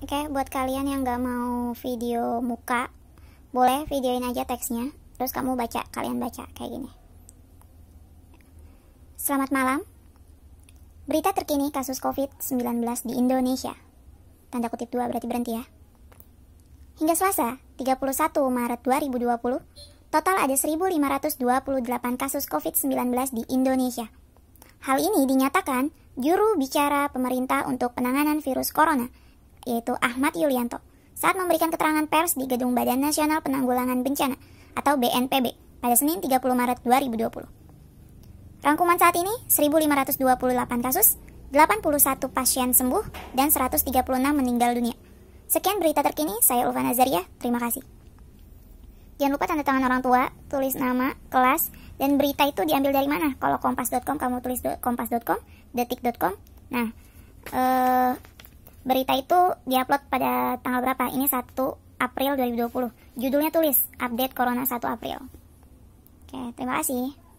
Oke, okay, buat kalian yang gak mau video muka, boleh videoin aja teksnya. Terus kamu baca, kalian baca kayak gini. Selamat malam. Berita terkini kasus COVID-19 di Indonesia. Tanda kutip 2 berarti berhenti ya. Hingga Selasa, 31 Maret 2020, total ada 1.528 kasus COVID-19 di Indonesia. Hal ini dinyatakan juru bicara pemerintah untuk penanganan virus corona – yaitu Ahmad Yulianto, saat memberikan keterangan pers di Gedung Badan Nasional Penanggulangan Bencana atau BNPB pada Senin 30 Maret 2020. Rangkuman saat ini 1.528 kasus, 81 pasien sembuh, dan 136 meninggal dunia. Sekian berita terkini, saya Ulfa Nazaria terima kasih. Jangan lupa tanda tangan orang tua, tulis nama, kelas, dan berita itu diambil dari mana? Kalau kompas.com kamu tulis kompas.com, detik.com. Nah, eh Berita itu diupload pada tanggal berapa? Ini 1 April 2020. Judulnya tulis update Corona 1 April. Oke, terima kasih.